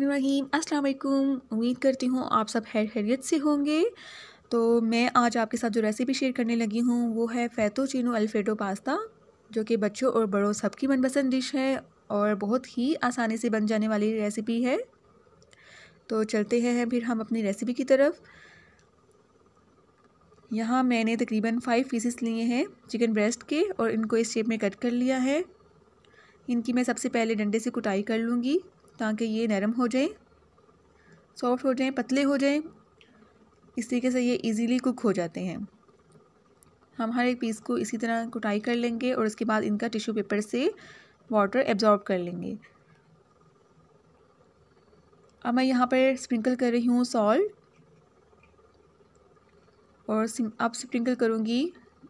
रहीम अस्सलाम वालेकुम उम्मीद करती हूँ आप सब हैर हैरियत से होंगे तो मैं आज आपके साथ जो रेसिपी शेयर करने लगी हूँ वो है फ़ैतो चीनो अल्फ्रेडो पास्ता जो कि बच्चों और बड़ों सबकी मनपसंद डिश है और बहुत ही आसानी से बन जाने वाली रेसिपी है तो चलते हैं फिर हम अपनी रेसिपी की तरफ यहाँ मैंने तकरीबन फ़ाइव पीसेस लिए हैं चिकन ब्रेस्ट के और इनको इस शेप में कट कर लिया है इनकी मैं सबसे पहले डंडे से कुटाई कर लूँगी ताकि ये नरम हो जाए सॉफ्ट हो जाए पतले हो जाए इस तरीके से ये इजीली कुक हो जाते हैं हम हर एक पीस को इसी तरह कुटाई कर लेंगे और उसके बाद इनका टिश्यू पेपर से वाटर एब्जॉर्ब कर लेंगे अब मैं यहाँ पर स्प्रिंकल कर रही हूँ सॉल्ट और अब स्प्रिंकल करूँगी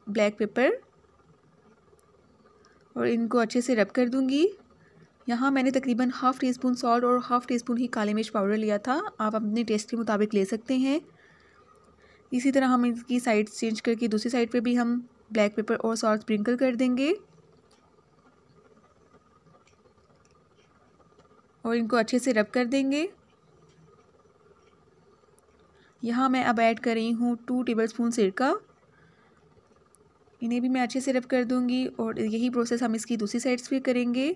ब्लैक पेपर और इनको अच्छे से रब कर दूँगी यहाँ मैंने तकरीबन हाफ़ टी स्पून सॉल्ट और हाफ़ टी स्पून ही काली मिर्च पाउडर लिया था आप अपने टेस्ट के मुताबिक ले सकते हैं इसी तरह हम इसकी साइड चेंज करके दूसरी साइड पे भी हम ब्लैक पेपर और सॉल्ट स्प्रिंकल कर देंगे और इनको अच्छे से रब कर देंगे यहाँ मैं अब ऐड कर रही हूँ टू टेबल स्पून सिरका इन्हें भी मैं अच्छे से रब कर दूँगी और यही प्रोसेस हम इसकी दूसरी साइड्स पर करेंगे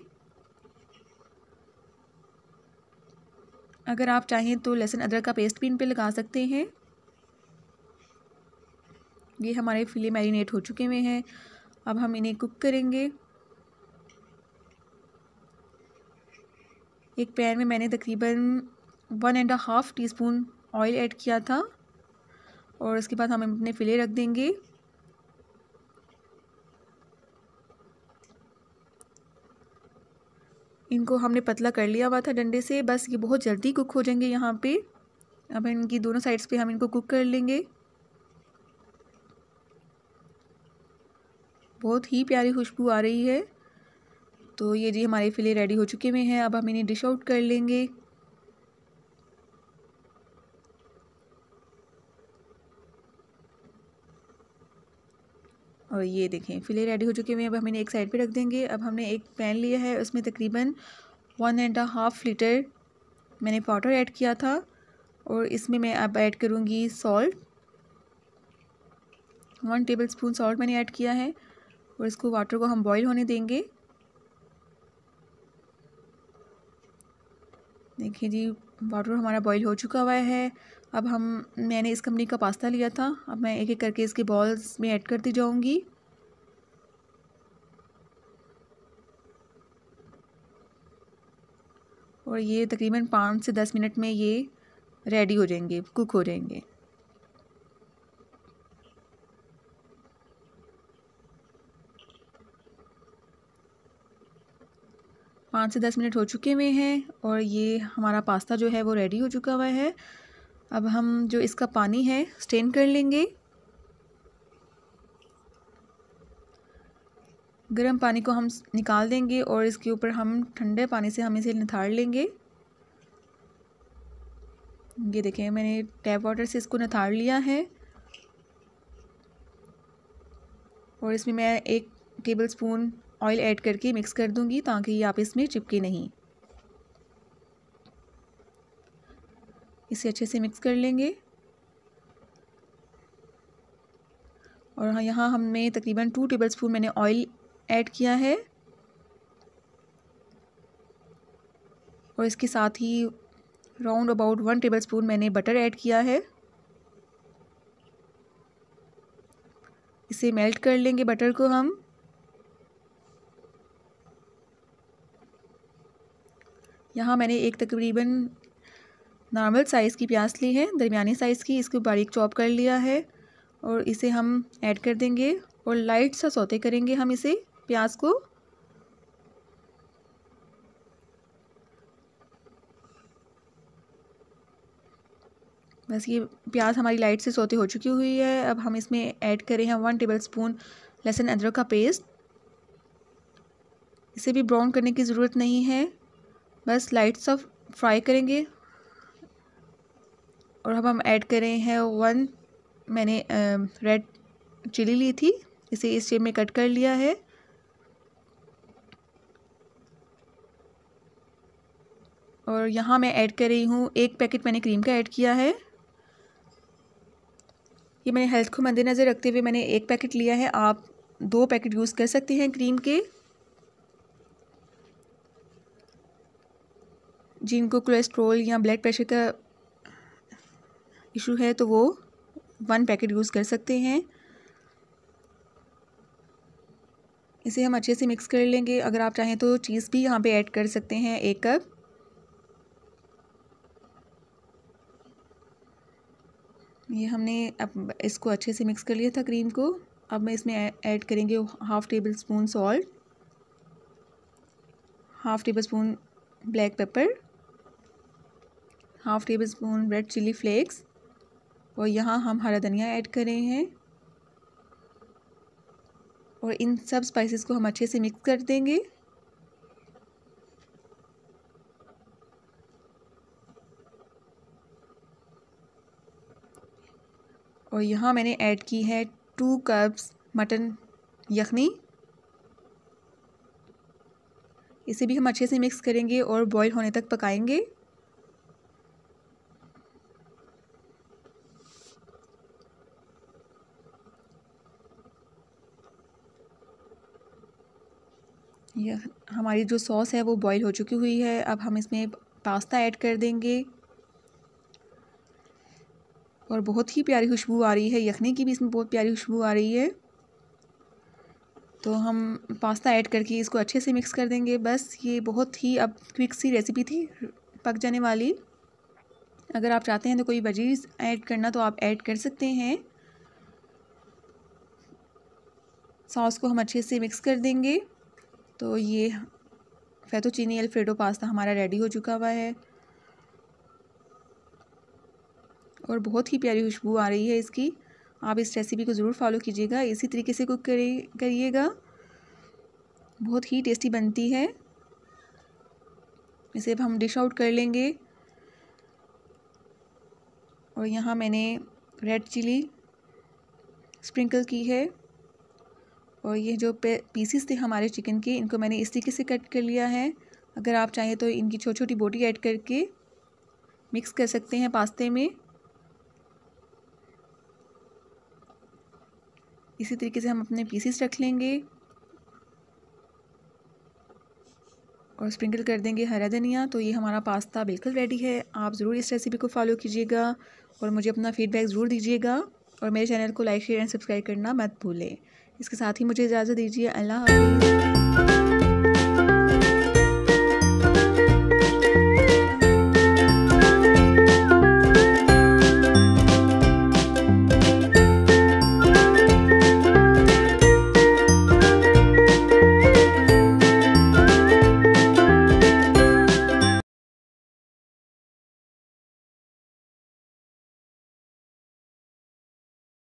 अगर आप चाहें तो लहसुन अदरक का पेस्ट भी इन पर लगा सकते हैं ये हमारे फिले मैरिनेट हो चुके हुए हैं अब हम इन्हें कुक करेंगे एक पैन में मैंने तकरीबन one and half teaspoon oil add किया था और उसके बाद हम अपने फिले रख देंगे इनको हमने पतला कर लिया हुआ था डंडे से बस ये बहुत जल्दी कुक हो जाएंगे यहाँ पे अब इनकी दोनों साइड्स पे हम इनको कुक कर लेंगे बहुत ही प्यारी खुशबू आ रही है तो ये जी हमारे फिले रेडी हो चुके हुए हैं अब हम इन्हें डिश आउट कर लेंगे और ये देखें फिले रेडी हो चुके हुए हैं अब हम इन्हें एक साइड पे रख देंगे अब हमने एक पैन लिया है उसमें तकरीबन वन एंड हाफ़ लीटर मैंने पाउडर ऐड किया था और इसमें मैं अब ऐड करूँगी salt one tablespoon salt मैंने ऐड किया है और इसको वाटर को हम बॉईल होने देंगे देखिए जी वाटर हमारा बॉईल हो चुका हुआ है अब हम मैंने इस कंपनी का पास्ता लिया था अब मैं एक एक करके इसके बॉल्स में ऐड करती जाऊंगी और ये तकरीबन पाँच से दस मिनट में ये रेडी हो जाएंगे कुक हो जाएंगे पाँच से दस मिनट हो चुके हुए हैं और ये हमारा पास्ता जो है वो रेडी हो चुका हुआ है अब हम जो इसका पानी है स्टेन कर लेंगे गर्म पानी को हम निकाल देंगे और इसके ऊपर हम ठंडे पानी से हम इसे निथाड़ लेंगे ये देखें मैंने टैप वाटर से इसको निथार लिया है और इसमें मैं एक टेबल स्पून ऑयल ऐड करके मिक्स कर दूंगी ताकि ये आप इसमें चिपके नहीं इसे अच्छे से मिक्स कर लेंगे और हाँ, यहाँ हमने तकरीबन टू टेबल स्पून मैंने ऑयल ऐड किया है और इसके साथ ही round about one tablespoon मैंने बटर ऐड किया है इसे मेल्ट कर लेंगे बटर को हम यहाँ मैंने एक तकरीबन नॉर्मल साइज़ की प्याज ली है दरमियानी साइज़ की इसको बारीक चॉप कर लिया है और इसे हम ऐड कर देंगे और लाइट सा सौते करेंगे हम इसे प्याज को बस ये प्याज हमारी लाइट से सोते हो चुकी हुई है अब हम इसमें ऐड करें हैं वन टेबल स्पून लहसुन अदरक का पेस्ट इसे भी ब्राउन करने की ज़रूरत नहीं है बस लाइट सा फ्राई करेंगे और अब हम ऐड कर रहे हैं वन मैंने रेड चिली ली थी इसे इस शेप में कट कर लिया है और यहाँ मैं ऐड कर रही हूँ एक पैकेट मैंने क्रीम का ऐड किया है ये मैंने हेल्थ को मद्देनज़र रखते हुए मैंने एक पैकेट लिया है आप दो पैकेट यूज़ कर सकते हैं क्रीम के जिनको कोलेस्ट्रोल या ब्लड प्रेशर का इशू है तो वो वन पैकेट यूज़ कर सकते हैं इसे हम अच्छे से मिक्स कर लेंगे अगर आप चाहें तो चीज़ भी यहाँ पे ऐड कर सकते हैं एक कप ये हमने अब इसको अच्छे से मिक्स कर लिया था क्रीम को अब मैं इसमें ऐड करेंगे half tablespoon salt half tablespoon black pepper half tablespoon red chilli flakes और यहाँ हम हरा धनिया ऐड कर रहे हैं और इन सब स्पाइसेस को हम अच्छे से मिक्स कर देंगे और यहाँ मैंने ऐड की है टू कप्स मटन यखनी इसे भी हम अच्छे से मिक्स करेंगे और बॉईल होने तक पकाएंगे यह हमारी जो सॉस है वो बॉईल हो चुकी हुई है अब हम इसमें पास्ता ऐड कर देंगे और बहुत ही प्यारी खुशबू आ रही है यखनी की भी इसमें बहुत प्यारी खुशबू आ रही है तो हम पास्ता ऐड करके इसको अच्छे से मिक्स कर देंगे बस ये बहुत ही अब क्विक सी रेसिपी थी पक जाने वाली अगर आप चाहते हैं तो कोई वजीज ऐड करना तो आप ऐड कर सकते हैं सॉस को हम अच्छे से मिक्स कर देंगे तो ये फैतोचीनी एल्फ्रेडो पास्ता हमारा रेडी हो चुका हुआ है और बहुत ही प्यारी खुशबू आ रही है इसकी आप इस रेसिपी को ज़रूर फॉलो कीजिएगा इसी तरीके से कुक करिएगा बहुत ही टेस्टी बनती है इसे अब हम डिश आउट कर लेंगे और यहाँ मैंने रेड चिली स्प्रिंकल की है और ये जो पीसीस थे हमारे चिकन के इनको मैंने इस तरीके से कट कर लिया है अगर आप चाहें तो इनकी छोटी छोटी बोटी ऐड करके मिक्स कर सकते हैं पास्ते में इसी तरीके से हम अपने पीसीस रख लेंगे और स्प्रिंकल कर देंगे हरा धनिया तो ये हमारा पास्ता बिल्कुल रेडी है आप ज़रूर इस रेसिपी को फॉलो कीजिएगा और मुझे अपना फीडबैक ज़रूर दीजिएगा और मेरे चैनल को लाइक शेयर एंड सब्सक्राइब करना मत भूलें इसके साथ ही मुझे इजाज़त दीजिए अल्लाह हाफिज़